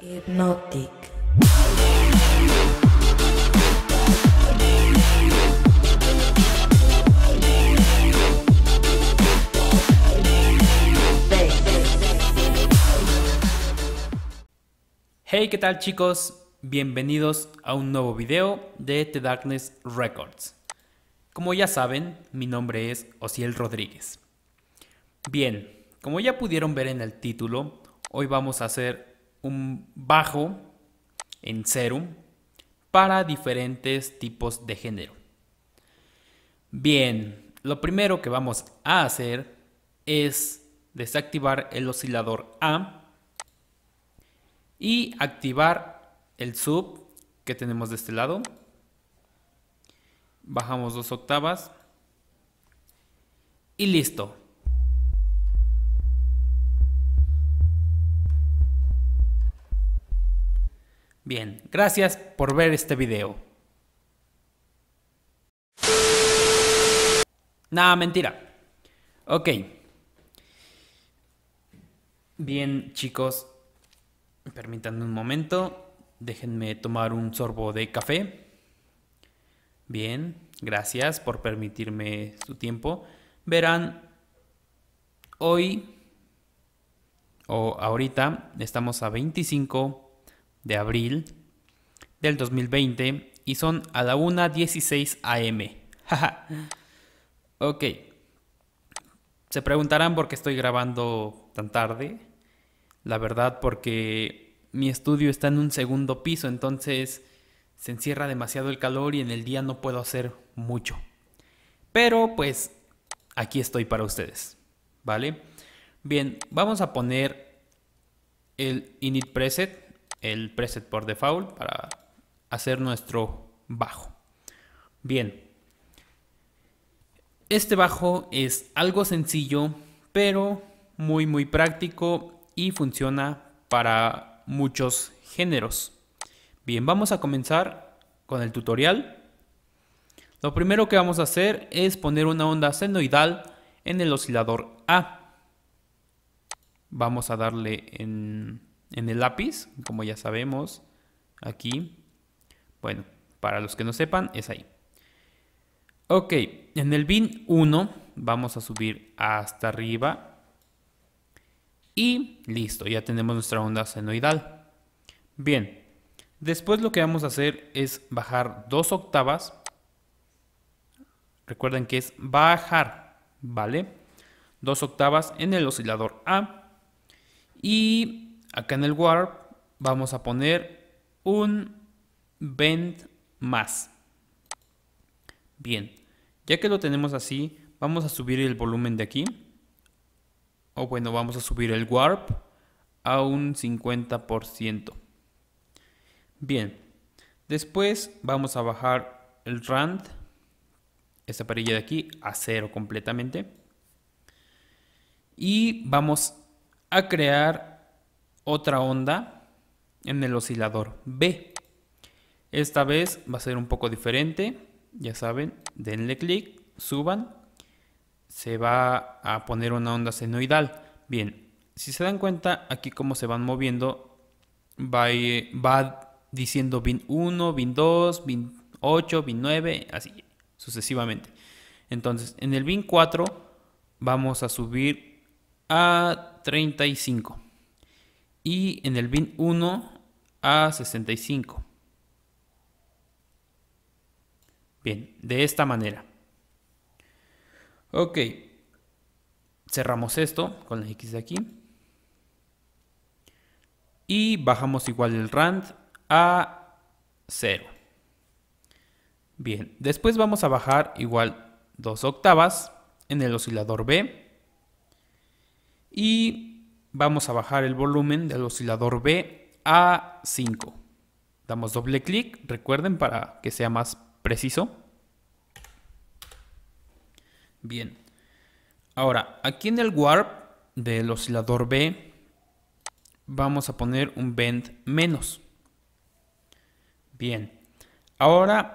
Hey, ¿qué tal chicos? Bienvenidos a un nuevo video de The Darkness Records. Como ya saben, mi nombre es Osiel Rodríguez. Bien, como ya pudieron ver en el título, hoy vamos a hacer un bajo en cero para diferentes tipos de género. Bien, lo primero que vamos a hacer es desactivar el oscilador A y activar el sub que tenemos de este lado. Bajamos dos octavas y listo. Bien, gracias por ver este video. Nada, mentira. Ok. Bien, chicos. Permítanme un momento. Déjenme tomar un sorbo de café. Bien, gracias por permitirme su tiempo. Verán, hoy o ahorita estamos a 25 de abril del 2020 y son a la 1.16 am. ok. Se preguntarán por qué estoy grabando tan tarde. La verdad, porque mi estudio está en un segundo piso, entonces se encierra demasiado el calor y en el día no puedo hacer mucho. Pero pues aquí estoy para ustedes. ¿Vale? Bien, vamos a poner el init preset el preset por default para hacer nuestro bajo. Bien. Este bajo es algo sencillo, pero muy muy práctico y funciona para muchos géneros. Bien, vamos a comenzar con el tutorial. Lo primero que vamos a hacer es poner una onda senoidal en el oscilador A. Vamos a darle en en el lápiz, como ya sabemos, aquí. Bueno, para los que no sepan, es ahí. Ok, en el bin 1 vamos a subir hasta arriba. Y listo, ya tenemos nuestra onda senoidal. Bien, después lo que vamos a hacer es bajar dos octavas. Recuerden que es bajar, ¿vale? Dos octavas en el oscilador A. Y acá en el warp vamos a poner un bend más. Bien, ya que lo tenemos así, vamos a subir el volumen de aquí. O bueno, vamos a subir el warp a un 50%. Bien, después vamos a bajar el rand, esta parilla de aquí, a cero completamente. Y vamos a crear otra onda en el oscilador B. Esta vez va a ser un poco diferente, ya saben, denle clic, suban, se va a poner una onda senoidal. Bien, si se dan cuenta aquí como se van moviendo, va, va diciendo bin 1, bin 2, bin 8, bin 9, así sucesivamente. Entonces, en el bin 4 vamos a subir a 35 y en el bin 1 a 65. Bien, de esta manera. Ok, cerramos esto con la X de aquí. Y bajamos igual el RAND a 0. Bien, después vamos a bajar igual dos octavas en el oscilador B. Y vamos a bajar el volumen del oscilador B a 5. Damos doble clic, recuerden para que sea más preciso. Bien. Ahora, aquí en el warp del oscilador B vamos a poner un bend menos. Bien. Ahora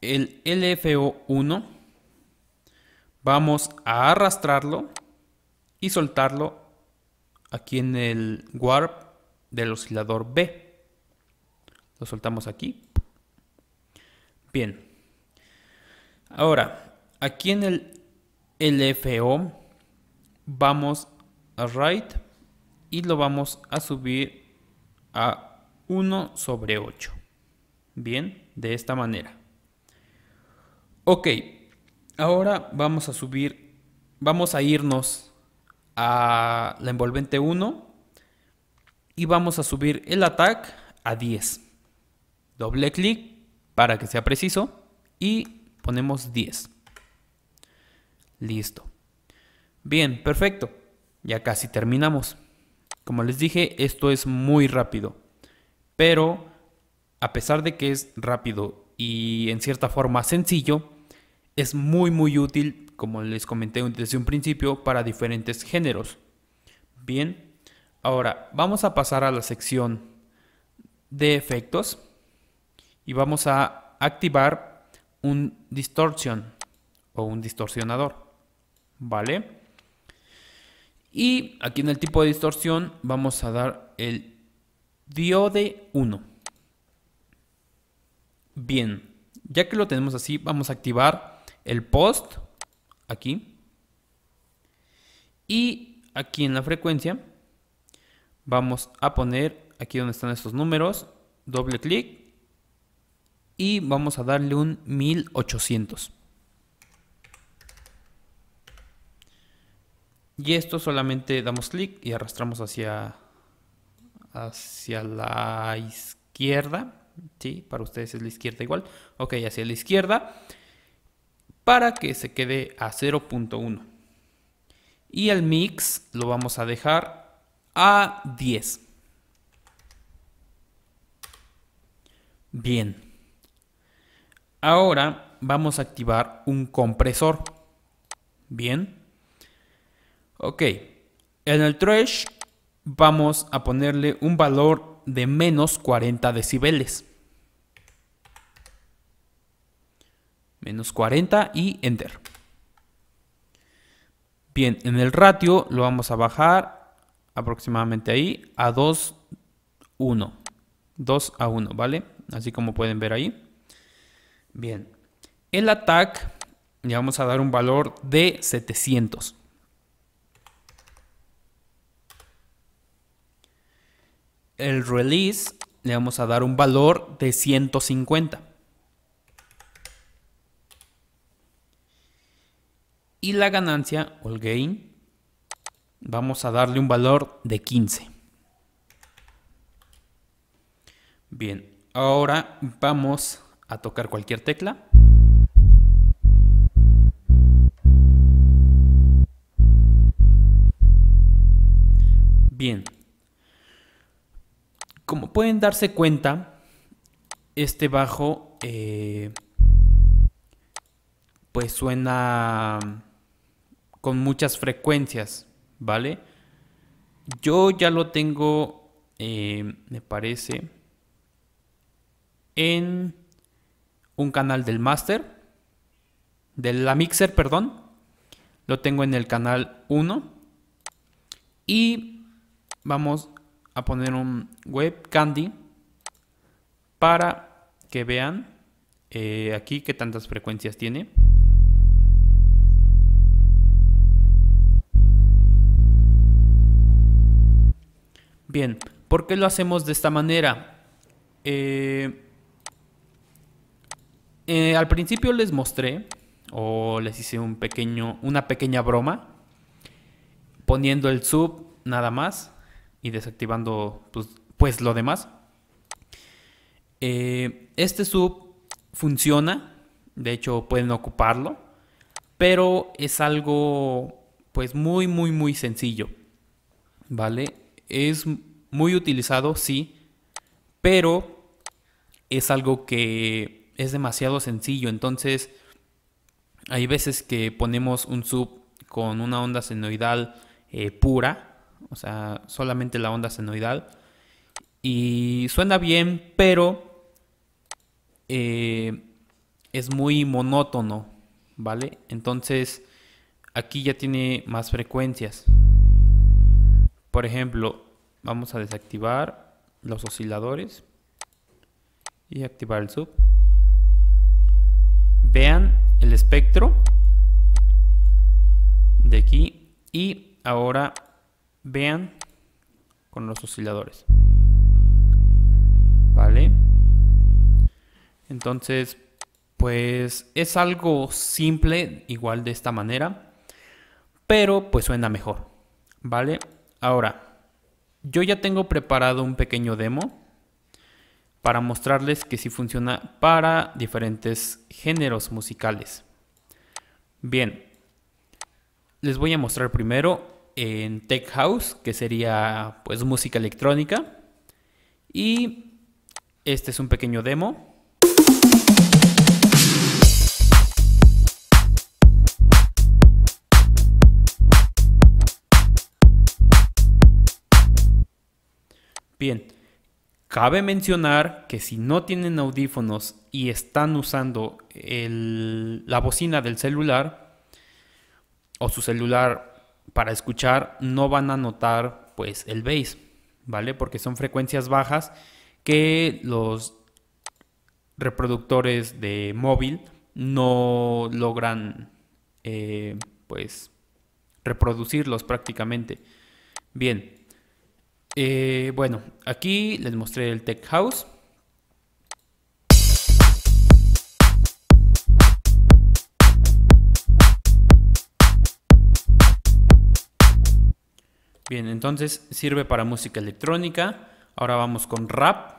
el LFO1 vamos a arrastrarlo y soltarlo aquí en el warp del oscilador B. Lo soltamos aquí. Bien. Ahora, aquí en el LFO vamos a right y lo vamos a subir a 1 sobre 8. Bien, de esta manera. Ok, ahora vamos a subir, vamos a irnos a la envolvente 1 y vamos a subir el ataque a 10. Doble clic para que sea preciso y ponemos 10. Listo. Bien, perfecto. Ya casi terminamos. Como les dije, esto es muy rápido. Pero a pesar de que es rápido y en cierta forma sencillo, es muy muy útil como les comenté desde un principio, para diferentes géneros. Bien, ahora vamos a pasar a la sección de efectos y vamos a activar un distorsión o un distorsionador. ¿Vale? Y aquí en el tipo de distorsión vamos a dar el diode 1. Bien, ya que lo tenemos así, vamos a activar el post aquí. Y aquí en la frecuencia vamos a poner aquí donde están estos números, doble clic y vamos a darle un 1800. Y esto solamente damos clic y arrastramos hacia, hacia la izquierda. Sí, para ustedes es la izquierda igual. Ok, hacia la izquierda para que se quede a 0.1. Y el mix lo vamos a dejar a 10. Bien. Ahora vamos a activar un compresor. Bien. Ok. En el trash vamos a ponerle un valor de menos 40 decibeles. menos 40 y enter. Bien, en el ratio lo vamos a bajar aproximadamente ahí a 2, 1. 2 a 1, ¿vale? Así como pueden ver ahí. Bien, el attack le vamos a dar un valor de 700. El release le vamos a dar un valor de 150. y la ganancia o el gain vamos a darle un valor de 15. Bien, ahora vamos a tocar cualquier tecla. Bien, como pueden darse cuenta, este bajo eh, pues suena con muchas frecuencias, ¿vale? Yo ya lo tengo, eh, me parece, en un canal del master, de la mixer, perdón. Lo tengo en el canal 1. Y vamos a poner un web candy para que vean eh, aquí qué tantas frecuencias tiene. Bien, ¿por qué lo hacemos de esta manera? Eh, eh, al principio les mostré o les hice un pequeño, una pequeña broma poniendo el sub nada más y desactivando pues, pues lo demás. Eh, este sub funciona, de hecho pueden ocuparlo, pero es algo pues muy muy muy sencillo, ¿vale? es muy utilizado, sí, pero es algo que es demasiado sencillo. Entonces, hay veces que ponemos un sub con una onda senoidal eh, pura, o sea, solamente la onda senoidal, y suena bien, pero eh, es muy monótono, ¿vale? Entonces, aquí ya tiene más frecuencias. Por ejemplo, vamos a desactivar los osciladores y activar el sub. Vean el espectro de aquí y ahora vean con los osciladores. ¿Vale? Entonces, pues es algo simple, igual de esta manera, pero pues suena mejor. ¿Vale? Ahora, yo ya tengo preparado un pequeño demo para mostrarles que sí funciona para diferentes géneros musicales. Bien, les voy a mostrar primero en Tech House, que sería pues música electrónica. Y este es un pequeño demo Bien, cabe mencionar que si no tienen audífonos y están usando la bocina del celular o su celular para escuchar, no van a notar pues el bass, ¿vale? Porque son frecuencias bajas que los reproductores de móvil no logran eh, pues reproducirlos prácticamente. Bien, eh, bueno, aquí les mostré el Tech House. Bien, entonces sirve para música electrónica. Ahora vamos con rap.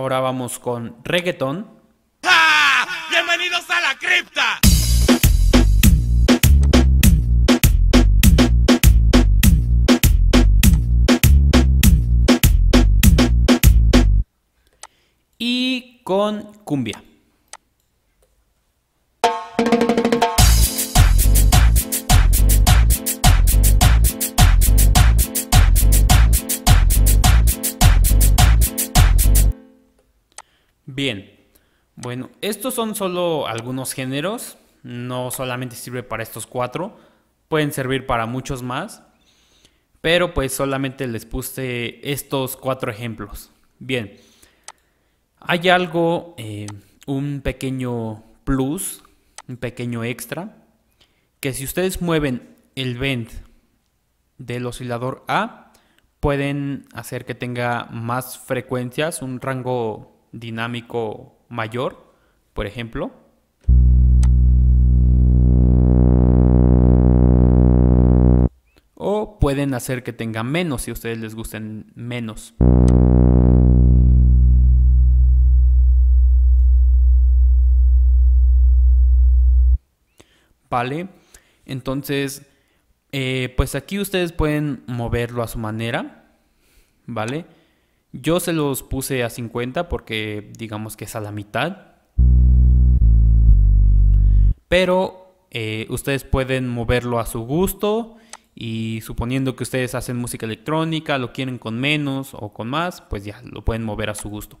Ahora vamos con reggaetón. ¡Ah! ¡Bienvenidos a la cripta! Y con cumbia. Bueno, estos son solo algunos géneros, no solamente sirve para estos cuatro, pueden servir para muchos más, pero pues solamente les puse estos cuatro ejemplos. Bien, hay algo, eh, un pequeño plus, un pequeño extra, que si ustedes mueven el vent del oscilador A, pueden hacer que tenga más frecuencias, un rango dinámico mayor, por ejemplo. O pueden hacer que tenga menos si a ustedes les gusten menos. ¿Vale? Entonces, eh, pues aquí ustedes pueden moverlo a su manera. ¿Vale? Yo se los puse a 50 porque digamos que es a la mitad. Pero eh, ustedes pueden moverlo a su gusto y suponiendo que ustedes hacen música electrónica, lo quieren con menos o con más, pues ya lo pueden mover a su gusto.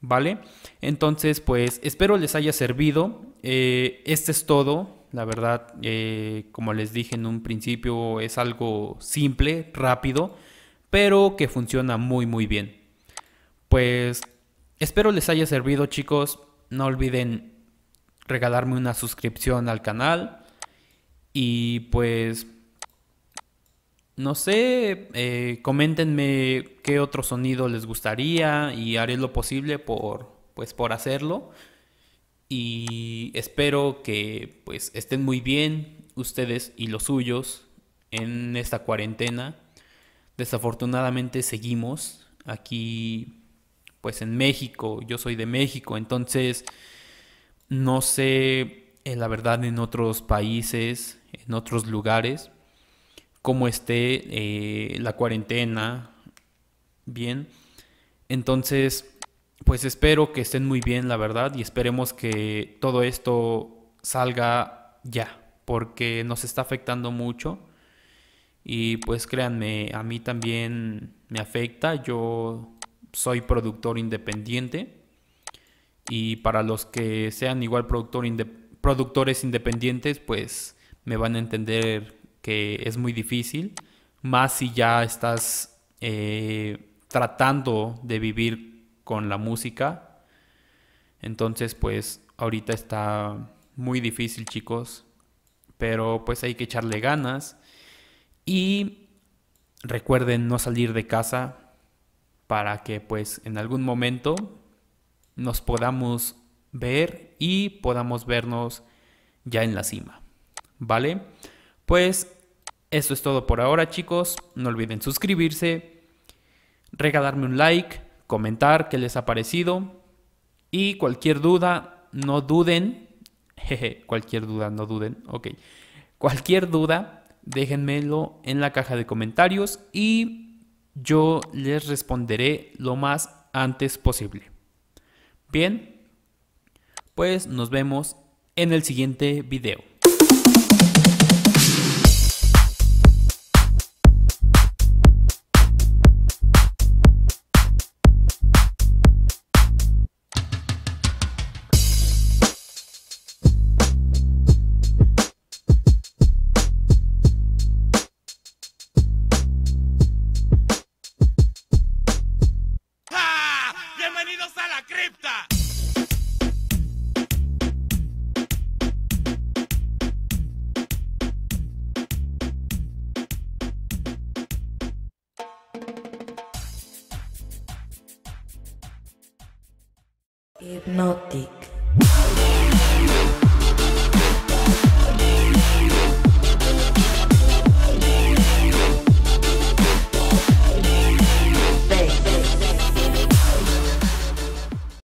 ¿Vale? Entonces, pues espero les haya servido. Eh, este es todo. La verdad, eh, como les dije en un principio, es algo simple, rápido pero que funciona muy muy bien. Pues espero les haya servido chicos, no olviden regalarme una suscripción al canal y pues no sé, eh, coméntenme qué otro sonido les gustaría y haré lo posible por, pues, por hacerlo. Y espero que pues, estén muy bien ustedes y los suyos en esta cuarentena desafortunadamente seguimos aquí, pues en México, yo soy de México, entonces no sé eh, la verdad en otros países, en otros lugares, cómo esté eh, la cuarentena, bien. Entonces, pues espero que estén muy bien, la verdad, y esperemos que todo esto salga ya, porque nos está afectando mucho. Y pues créanme, a mí también me afecta. Yo soy productor independiente. Y para los que sean igual productor productores independientes, pues me van a entender que es muy difícil. Más si ya estás eh, tratando de vivir con la música. Entonces, pues ahorita está muy difícil, chicos. Pero pues hay que echarle ganas. Y recuerden no salir de casa para que pues en algún momento nos podamos ver y podamos vernos ya en la cima. ¿Vale? Pues eso es todo por ahora chicos. No olviden suscribirse, regalarme un like, comentar qué les ha parecido y cualquier duda, no duden. Jeje, cualquier duda, no duden. Ok. Cualquier duda, déjenmelo en la caja de comentarios y yo les responderé lo más antes posible. Bien, pues nos vemos en el siguiente video. ¡Bienvenidos a la cripta!